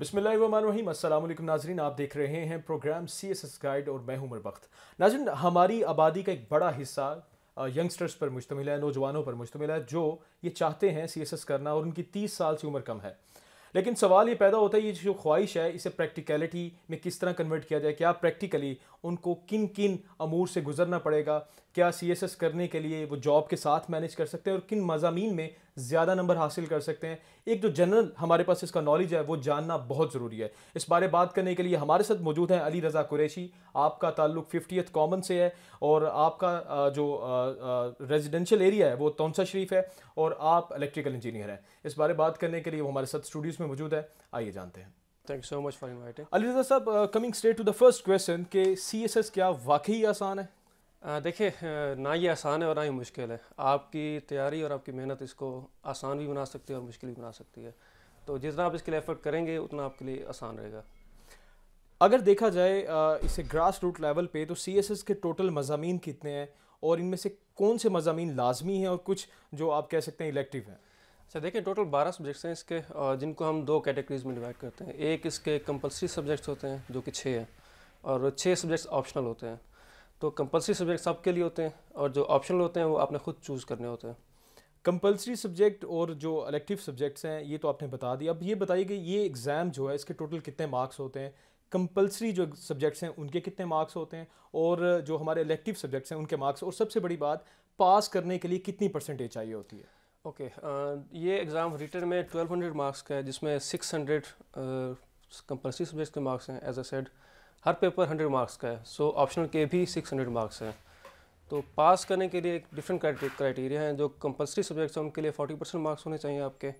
बिसमीम अल्लाम नाजरीन आप देख रहे हैं program C S S guide और मैं हूं बख्त नाजरीन हमारी आबादी का एक बड़ा हिस्सा यंगस्टर्स पर मुश्तमिल है नौजवानों पर मुश्तमिल है जो ये चाहते हैं सी एस एस करना और उनकी तीस साल से उम्र कम है लेकिन सवाल ये पैदा होता है ये जो ख्वाहिश है इसे प्रैक्टिकलिटी में किस तरह कन्वर्ट किया जाए क्या प्रैक्टिकली उनको किन किन अमूर से गुजरना पड़ेगा क्या सी एस एस करने के लिए वो जॉब के साथ मैनेज कर सकते हैं और किन मजामी में ज़्यादा नंबर हासिल कर सकते हैं एक जो जनरल हमारे पास इसका नॉलेज है वो जानना बहुत ज़रूरी है इस बारे बात करने के लिए हमारे साथ मौजूद हैं अली रज़ा कुरैशी आपका ताल्लुक फिफ्टी कॉमन से है और आपका जो रेजिडेंशियल एरिया है वो तौनसा शरीफ है और आप इलेक्ट्रिकल इंजीनियर हैं इस बारे बात करने के लिए वो हमारे साथ स्टूडियोज़ में मौजूद है आइए जानते हैं thank you so much for inviting Ali Raza sahab coming straight to the first question कि सी क्या वाकई आसान है देखिए ना ये आसान है और ना ही मुश्किल है आपकी तैयारी और आपकी मेहनत इसको आसान भी बना सकती है और मुश्किल भी बना सकती है तो जितना आप इसके लिए एफर्ट करेंगे उतना आपके लिए आसान रहेगा अगर देखा जाए इसे ग्रास रूट लेवल पे तो सी के टोटल मजामी कितने हैं और इनमें से कौन से मजामी लाजमी हैं और कुछ जो आप कह सकते हैं इलेक्टिव हैं अच्छा देखिए टोटल बारह सब्जेक्ट्स हैं इसके जिनको हम दो कैटेगरीज में डिवाइड करते हैं एक इसके कंपलसरी सब्जेक्ट्स होते हैं जो कि छः हैं और छः सब्जेक्ट्स ऑप्शनल होते हैं तो कंपलसरी सब्जेक्ट सबके लिए होते हैं और जो ऑप्शनल होते हैं वो आपने खुद चूज़ करने होते हैं कंपलसरी सब्जेक्ट और जो अलेक्टिव सब्जेक्ट्स हैं ये तो आपने बता दिया अब ये बताइए कि ये एग्ज़ाम जो है इसके टोटल कितने मार्क्स होते हैं कंपलसरी जो सब्जेक्ट्स हैं उनके कितने मार्क्स होते हैं और जो हमारे इलेक्टिव सब्जेक्ट्स हैं उनके मार्क्स और सबसे बड़ी बात पास करने के लिए कितनी परसेंटेज चाहिए होती है ओके okay, ये एग्ज़ाम रिटर्न में 1200 मार्क्स का है जिसमें 600 कंपलसरी सब्जेक्ट्स के मार्क्स हैं एज ए सेड हर पेपर हंड्रेड मार्क्स का है सो ऑप्शनल के भी सिक्स हंड्रेड मार्क्स है तो पास करने के लिए एक डिफरेंट क्राइटेरिया हैं जो कंपलसरी सब्जेक्ट्स हैं उनके लिए फोर्टी परसेंट मार्क्स होने चाहिए आपके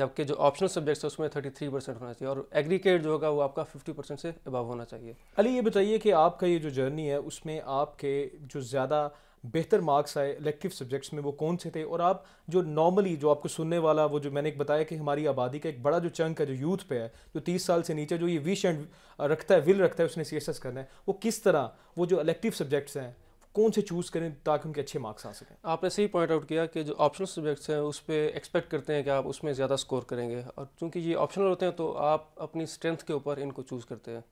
जबकि जो ऑप्शनल सब्जेक्ट्स है उसमें थर्टी थ्री परसेंट होना चाहिए और एग्रीकेट जो होगा वो आपका फिफ्टी परसेंट से अबव होना चाहिए अली ये बताइए कि आपका ये जो जर्नी है उसमें आपके जो ज़्यादा बेहतर मार्क्स आए इलेक्टिव सब्जेक्ट्स में वो कौन से थे और आप जो नॉर्मली जो आपको सुनने वाला वो जो मैंने एक बताया कि हमारी आबादी का एक बड़ा जो चंक है जो यूथ पे है जो तीस साल से नीचे जो ये विश एंड रखता है विल रखता है उसने सी करना है वो किस तरह वो जो इलेक्टिव सब्जेक्ट्स हैं कौन से चूज़ करें ताकि उनके अच्छे मार्क्स आ सकें आपने सही पॉइंट आउट किया कि जो ऑप्शनल सब्जेक्ट्स हैं उस पर एक्सपेक्ट करते हैं कि आप उसमें ज़्यादा स्कोर करेंगे और चूँकि ये ऑप्शनल होते हैं तो आप अपनी स्ट्रेंथ के ऊपर इनको चूज़ करते हैं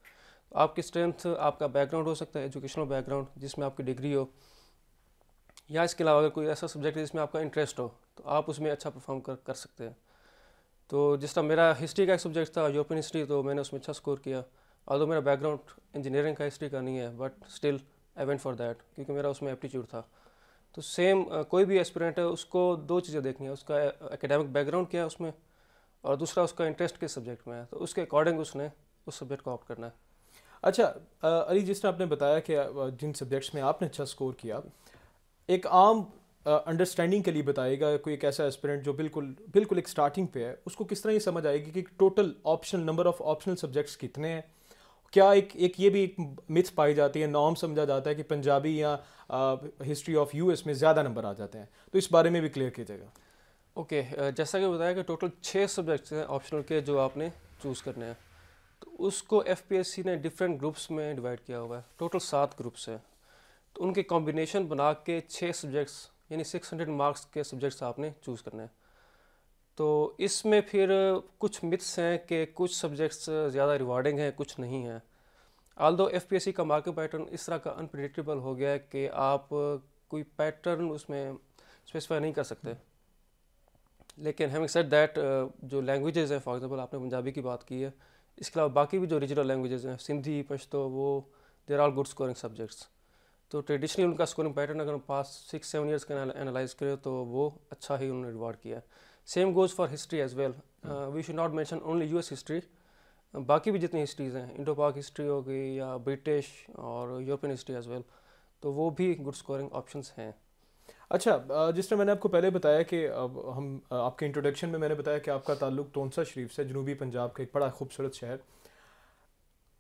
आपकी स्ट्रेंथ आपका बैकग्राउंड हो सकता है एजुकेशनल बैकग्राउंड जिसमें आपकी डिग्री हो या इसके अलावा अगर कोई ऐसा सब्जेक्ट है जिसमें आपका इंटरेस्ट हो तो आप उसमें अच्छा परफॉर्म कर कर सकते हैं तो जिस तरह मेरा हिस्ट्री का एक सब्जेक्ट था यूरोपियन हिस्ट्री तो मैंने उसमें अच्छा स्कोर किया और मेरा बैकग्राउंड इंजीनियरिंग का हिस्ट्री का नहीं है but still I went for that क्योंकि मेरा उसमें एप्टीट्यूड था तो सेम कोई भी एस्पिरेंट है उसको दो चीज़ें देखनी है उसका एकेडमिक बैकग्राउंड क्या है उसमें और दूसरा उसका इंटरेस्ट किस सब्जेक्ट में है तो उसके अकॉर्डिंग उसने उस सब्जेक्ट को ऑप्ट करना है अच्छा अली जिस तरह आपने बताया कि जिन सब्जेक्ट्स में आपने अच्छा स्कोर किया एक आम अंडरस्टैंडिंग के लिए बताएगा कोई एक ऐसा एस्पिरेंट जो बिल्कुल बिल्कुल एक स्टार्टिंग पे है उसको किस तरह ये समझ आएगी कि total optional number of optional subjects कितने हैं क्या एक एक ये भी एक मिथ पाई जाती है नॉर्म समझा जाता है कि पंजाबी या हिस्ट्री ऑफ यू में ज़्यादा नंबर आ जाते हैं तो इस बारे में भी क्लियर कीजिएगा ओके okay, जैसा कि बताया कि टोटल छः सब्जेक्ट्स हैं ऑप्शनल के जो आपने चूज़ करने हैं तो उसको एफ ने डिफरेंट ग्रुप्स में डिवाइड किया हुआ है टोटल सात ग्रुप्स हैं उनके कॉम्बिनेशन बना के छः सब्जेक्ट्स यानी सिक्स हंड्रेड मार्क्स के सब्जेक्ट्स आपने चूज़ करने हैं तो इसमें फिर कुछ मिथ्स हैं कि कुछ सब्जेक्ट्स ज़्यादा रिवार्डिंग हैं कुछ नहीं हैं आल दो एफ का मार्किंग पैटर्न इस तरह का अनप्रडिक्टेबल हो गया है कि आप कोई पैटर्न उसमें स्पेसिफाई नहीं कर सकते लेकिन हैविंग सेट दैट जो लैंग्वेजेस हैं फॉर एग्जांपल आपने पंजाबी की बात की है इसके अलावा बाकी भी जो रीजनल लैंग्वेजेस हैं सिंधी पश्तो वो there are good scoring subjects तो ट्रेडिशनली उनका स्कोरिंग पैटर्न अगर हम पास सिक्स सेवन ईयर्स का एनालाइज करें तो वो अच्छा ही उन्होंने रिवॉर्ड किया है same goes for history as well we should not mention only you history बाकी भी जितनी हिस्ट्रीज़ हैं इंडो पाक हिस्ट्री हो गई या ब्रिटिश और यूरोपियन हिस्ट्री एज वेल तो वो भी गुड स्कोरिंग ऑप्शंस हैं अच्छा uh, जिस तरह मैंने आपको पहले बताया कि हम uh, आपके इंट्रोडक्शन में मैंने बताया कि आपका ताल्लुक टोनसा शरीफ से जनूबी पंजाब का एक बड़ा खूबसूरत शहर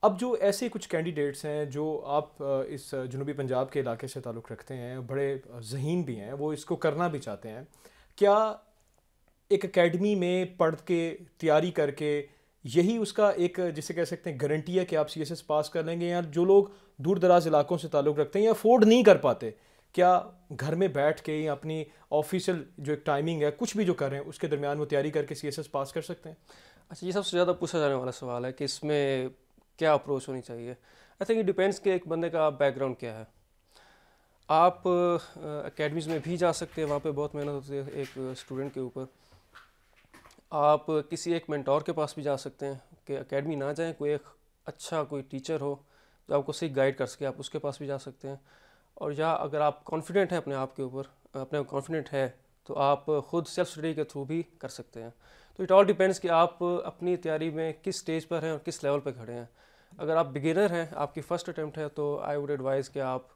अब जो ऐसे कुछ कैंडिडेट्स हैं जो आप इस जनूबी पंजाब के इलाके से ताल्लुक़ रखते हैं बड़े जहीन भी हैं वो इसको करना भी चाहते हैं क्या एक एकेडमी में पढ़ के तैयारी करके यही उसका एक जिसे कह सकते हैं गारंटी है कि आप सी पास कर लेंगे या जो लोग दूर दराज इलाकों से ताल्लुक़ रखते हैं या अफोर्ड नहीं कर पाते क्या घर में बैठ के या अपनी ऑफिशियल जो एक टाइमिंग है कुछ भी जो कर रहे हैं उसके दरमियान वो तैयारी करके सी पास कर सकते हैं अच्छा ये सबसे ज़्यादा पूछा जाने वाला सवाल है कि इसमें क्या अप्रोच होनी चाहिए आई थिंक इट डिपेंड्स कि एक बंदे का बैकग्राउंड क्या है आप एकेडमीज़ में भी जा सकते हैं वहाँ पे बहुत मेहनत होती है एक स्टूडेंट के ऊपर आप किसी एक मेंटोर के पास भी जा सकते हैं कि एकेडमी ना जाएं कोई एक अच्छा कोई टीचर हो जो आपको सही गाइड कर सके आप उसके पास भी जा सकते हैं और या अगर आप कॉन्फिडेंट हैं अपने आप के ऊपर अपने कॉन्फिडेंट है तो आप खुद सेल्फ स्टडी के थ्रू भी कर सकते हैं तो इट ऑल डिपेंड्स कि आप अपनी तैयारी में किस स्टेज पर हैं और किस लेवल पर खड़े हैं अगर आप बिगिनर हैं आपकी फ़र्स्ट अटैम्प्ट है तो आई वुड एडवाइज़ कि आप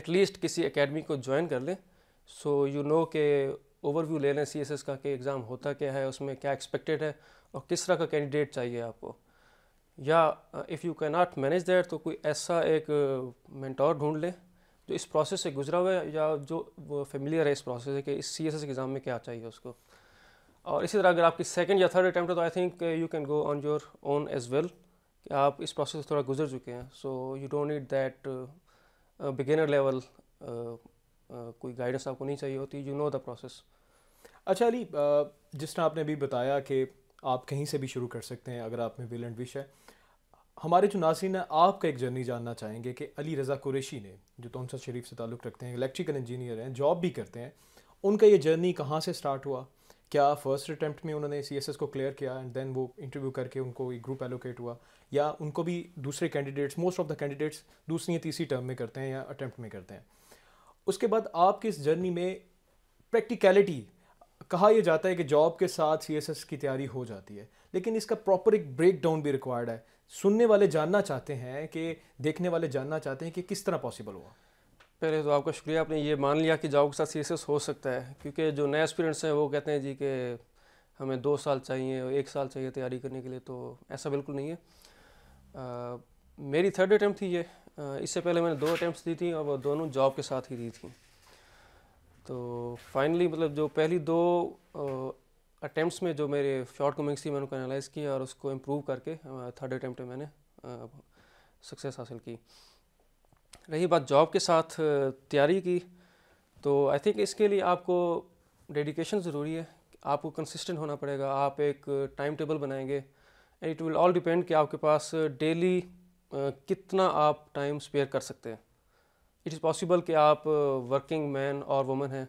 एटलीस्ट किसी एकेडमी को ज्वाइन कर लें सो यू नो के ओवरव्यू ले लें सी एस एस का कि एग्ज़ाम होता क्या है उसमें क्या एक्सपेक्टेड है और किस तरह का कैंडिडेट चाहिए आपको या if you can not manage that तो कोई ऐसा एक मैंटोर uh, ढूंढ लें जो इस प्रोसेस से गुजरा हुआ है या जो फेमिलियर है इस प्रोसेस से कि इस सी एस एस एग्ज़ाम में क्या चाहिए उसको और इसी तरह अगर आपकी सेकेंड या थर्ड अटैम्प्ट है तो I think you can go on your own as well कि आप इस प्रोसेस से थोड़ा गुजर चुके हैं so you don't need that beginner level कोई गाइडेंस आपको नहीं चाहिए होती यू नो द प्रोसेस अच्छा अली uh, जिस तरह आपने अभी बताया कि आप कहीं से भी शुरू कर सकते हैं अगर आप में विल एंड विश है हमारे जो नासिर हैं आपका एक जर्नी जानना चाहेंगे कि अली रज़ा कुरेशी ने जो तोमसा शरीफ से ताल्लुक़ रखते हैं इलेक्ट्रिकल इंजीनियर हैं जॉब भी करते हैं उनका ये जर्नी कहाँ से स्टार्ट हुआ क्या फर्स्ट अटैम्प्ट में उन्होंने सी को क्लियर किया एंड देन वो इंटरव्यू करके उनको एक ग्रुप एलोकेट हुआ या उनको भी दूसरे candidates most of the candidates दूसरी या तीसरी टर्म में करते हैं या अटैम्प्ट में करते हैं उसके बाद आपकी इस जर्नी में प्रैक्टिकलिटी कहा यह जाता है कि जॉब के साथ सी की तैयारी हो जाती है लेकिन इसका प्रॉपर एक ब्रेक डाउन भी रिक्वायर्ड है सुनने वाले जानना चाहते हैं कि देखने वाले जानना चाहते हैं कि किस तरह पॉसिबल हुआ पहले तो आपका शुक्रिया आपने ये मान लिया कि जाओ के साथ सी हो सकता है क्योंकि जो नए एक्सपीरियंट्स हैं वो कहते हैं जी कि हमें दो साल चाहिए और एक साल चाहिए तैयारी करने के लिए तो ऐसा बिल्कुल नहीं है आ, मेरी थर्ड अटैम्प्ट थी ये इससे पहले मैंने दो अटैम्प्ट दी थी और वो दोनों जॉब के साथ ही दी थी तो फाइनली मतलब जो पहली दो अटैम्प्ट में जो मेरे शॉर्ट कमिंग्स थी मैंने उनको एनालाइज़ किया और उसको इम्प्रूव करके थर्ड अटैम्प्ट मैंने सक्सेस हासिल की रही बात जॉब के साथ तैयारी की तो आई थिंक इसके लिए आपको डेडिकेशन ज़रूरी है आपको कंसिस्टेंट होना पड़ेगा आप एक टाइम टेबल बनाएंगे and it will all depend कि आपके पास डेली कितना आप टाइम स्पेयर कर सकते हैं इट इज़ पॉसिबल कि आप वर्किंग मैन और वुमेन हैं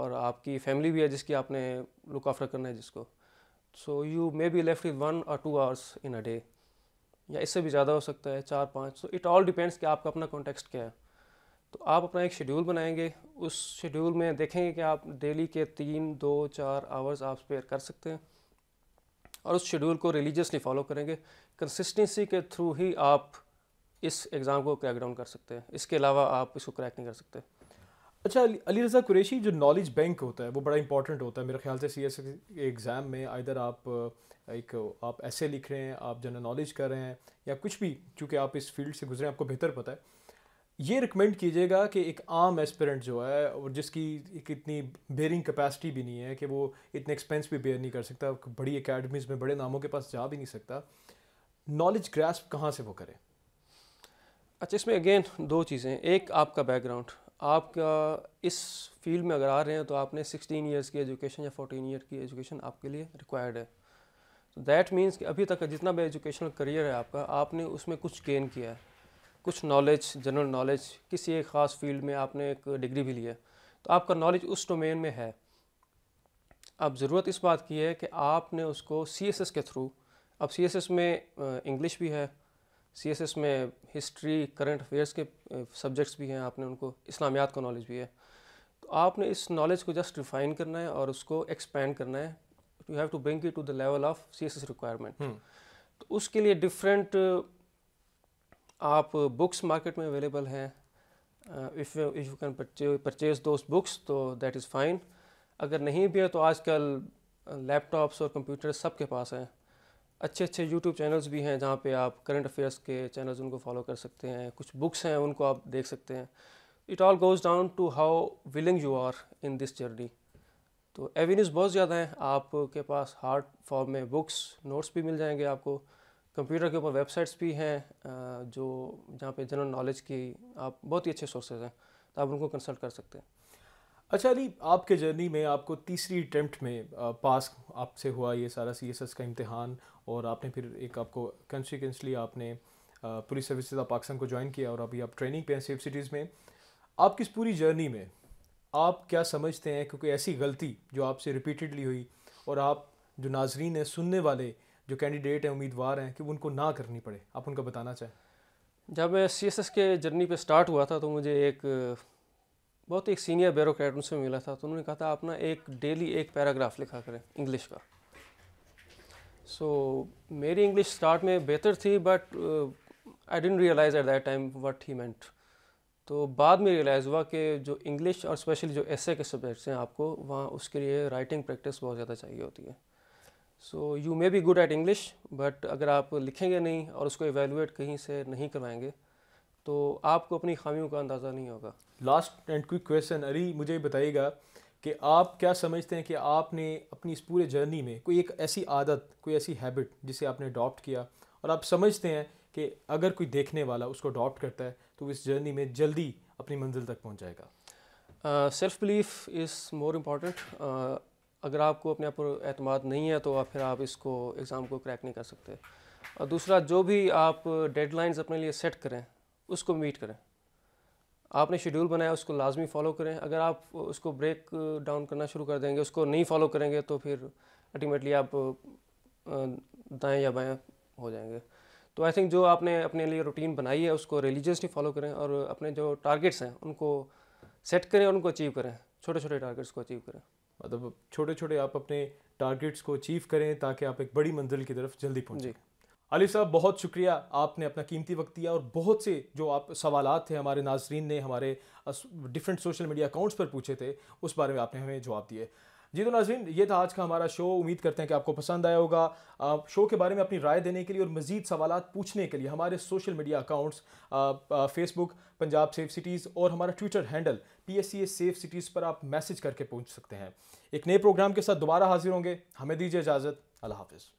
और आपकी फैमिली भी है जिसकी आपने लुक आफ्टर करना है जिसको so you may be left with one और two hours in a day या इससे भी ज़्यादा हो सकता है चार पाँच तो इट ऑल डिपेंड्स कि आपका अपना कॉन्टेक्स्ट क्या है तो आप अपना एक शेड्यूल बनाएंगे उस शेड्यूल में देखेंगे कि आप डेली के तीन दो चार आवर्स आप स्पेयर कर सकते हैं और उस शेड्यूल को रिलीजियसली फॉलो करेंगे कंसिस्टेंसी के थ्रू ही आप इस एग्ज़ाम को क्रैक डाउन कर सकते हैं इसके अलावा आप इसको क्रैक नहीं कर सकते अच्छा अली रज़ा कुरेशी जो नॉलेज बैंक होता है वो बड़ा इंपॉर्टेंट होता है मेरे ख्याल से सी एस एग्ज़ाम में इधर आप एक आप ऐसे लिख रहे हैं आप जनरल नॉलेज कर रहे हैं या कुछ भी चूँकि आप इस फील्ड से गुजरे आपको बेहतर पता है ये रिकमेंड कीजिएगा कि एक आम एस्पिरेंट जो है और जिसकी एक इतनी बेयरिंग कैपेसिटी भी नहीं है कि वो इतने एक्सपेंस भी बेयर नहीं कर सकता बड़ी अकेडमीज़ में बड़े नामों के पास जा भी नहीं सकता नॉलेज ग्रैस्प कहाँ से वो करें अच्छा इसमें अगेन दो चीज़ें एक आपका बैकग्राउंड आप इस फील्ड में अगर आ रहे हैं तो आपने 16 इयर्स की एजुकेशन या 14 ईयर की एजुकेशन आपके लिए रिक्वायर्ड है तो दैट मीन्स कि अभी तक का जितना भी एजुकेशनल करियर है आपका आपने उसमें कुछ गेन किया है कुछ नॉलेज जनरल नॉलेज किसी एक ख़ास फील्ड में आपने एक डिग्री भी ली है तो आपका नॉलेज उस डोमेन में है अब ज़रूरत इस बात की है कि आपने उसको सी के थ्रू अब सी में इंग्लिश भी है सी एस एस में हिस्ट्री करंट अफेयर्स के सब्जेक्ट्स eh, भी हैं आपने उनको इस्लामियात का नॉलेज भी है तो आपने इस नॉलेज को जस्ट रिफाइन करना है और उसको एक्सपेंड करना है you have to bring it to the level of C S S requirement तो उसके लिए डिफरेंट eh, आप बुक्स मार्केट में अवेलेबल हैं if you can purchase those books तो दैट इज़ फाइन अगर नहीं भी है तो आजकल लैपटॉप्स eh, और कंप्यूटर सबके पास हैं अच्छे अच्छे यूट्यूब चैनल्स भी हैं जहाँ पे आप करंट अफेयर्स के चैनल्स उनको फॉलो कर सकते हैं कुछ बुक्स हैं उनको आप देख सकते हैं it all goes down to how willing you are in this journey तो एवेन्यूज़ बहुत ज़्यादा हैं आपके पास हार्ड फॉर्म में बुक्स नोट्स भी मिल जाएंगे आपको कंप्यूटर के ऊपर वेबसाइट्स भी हैं जो जहाँ पे जनरल नॉलेज की आप बहुत ही अच्छे सोर्सेज हैं तो आप उनको कंसल्ट कर सकते हैं अच्छा अली आपके जर्नी में आपको तीसरी अटैम्प्ट में पास आपसे हुआ ये सारा सी एस एस का इम्तहान और आपने फिर एक आपको कंसिक्वेंसली आपने पुलिस सर्विसेज ऑफ पाकिस्तान को ज्वाइन किया और अभी आप ट्रेनिंग पे हैं सेफ सिटीज़ में आपकी इस पूरी जर्नी में आप क्या समझते हैं क्योंकि ऐसी गलती जो आपसे रिपीटेडली हुई और आप जो नाजरीन हैं सुनने वाले जो कैंडिडेट हैं उम्मीदवार हैं कि उनको ना करनी पड़े आप उनका बताना चाहें जब मैं सी एस एस के जर्नी पर स्टार्ट हुआ था तो मुझे एक बहुत एक सीनियर ब्यूरोट उनसे मिला था तो उन्होंने कहा था अपना एक डेली एक पैराग्राफ लिखा करें इंग्लिश का सो so, मेरी इंग्लिश स्टार्ट में बेहतर थी but I didn't realize at that time what he meant तो बाद में रियलाइज़ हुआ कि जो इंग्लिश और स्पेशली जो एस के सब्जेक्ट्स हैं आपको वहाँ उसके लिए राइटिंग प्रैक्टिस बहुत ज़्यादा चाहिए होती है so you may be good at English but अगर आप लिखेंगे नहीं और उसको एवेलुएट कहीं से नहीं करवाएंगे तो आपको अपनी खामियों का अंदाज़ा नहीं होगा लास्ट एंड क्विक क्वेश्चन अली मुझे बताइएगा कि आप क्या समझते हैं कि आपने अपनी इस पूरे जर्नी में कोई एक ऐसी आदत कोई ऐसी हैबिट जिसे आपने अडॉप्ट किया और आप समझते हैं कि अगर कोई देखने वाला उसको अडॉप्ट करता है तो इस जर्नी में जल्दी अपनी मंजिल तक पहुँच जाएगा self belief is more important अगर आपको अपने आप पर अतमाद नहीं है तो आप फिर आप इसको एग्ज़ाम को क्रैक नहीं कर सकते और दूसरा जो भी आप डेडलाइंस अपने लिए सेट करें उसको मीट करें आपने शेड्यूल बनाया उसको लाजमी फ़ॉलो करें अगर आप उसको ब्रेक डाउन करना शुरू कर देंगे उसको नहीं फॉलो करेंगे तो फिर अल्टीमेटली आप दाएँ या बाएँ हो जाएंगे तो आई थिंक जो आपने अपने लिए रूटीन बनाई है उसको रिलीजियसली फॉलो करें और अपने जो टारगेट्स हैं उनको सेट करें और उनको अचीव करें छोटे छोटे टारगेट्स को अचीव करें मतलब छोटे छोटे आप अपने टारगेट्स को अचीव करें ताकि आप एक बड़ी मंजिल की तरफ जल्दी पहुँचें अली साहब बहुत शुक्रिया आपने अपना कीमती वक्त दिया और बहुत से जो आप सवाल थे हमारे नाजरीन ने हमारे डिफरेंट सोशल मीडिया अकाउंट्स पर पूछे थे उस बारे में आपने हमें जवाब दिए जी तो नाजरीन ये था आज का हमारा शो उम्मीद करते हैं कि आपको पसंद आया होगा शो के बारे में अपनी राय देने के लिए और मजीद सवाल पूछने के लिए हमारे social media accounts Facebook Punjab safe cities और हमारा Twitter handle P S C safe cities पर आप मैसेज करके पूछ सकते हैं एक नए प्रोग्राम के साथ दोबारा हाजिर होंगे हमें दीजिए इजाज़त अल्लाह हाफिज़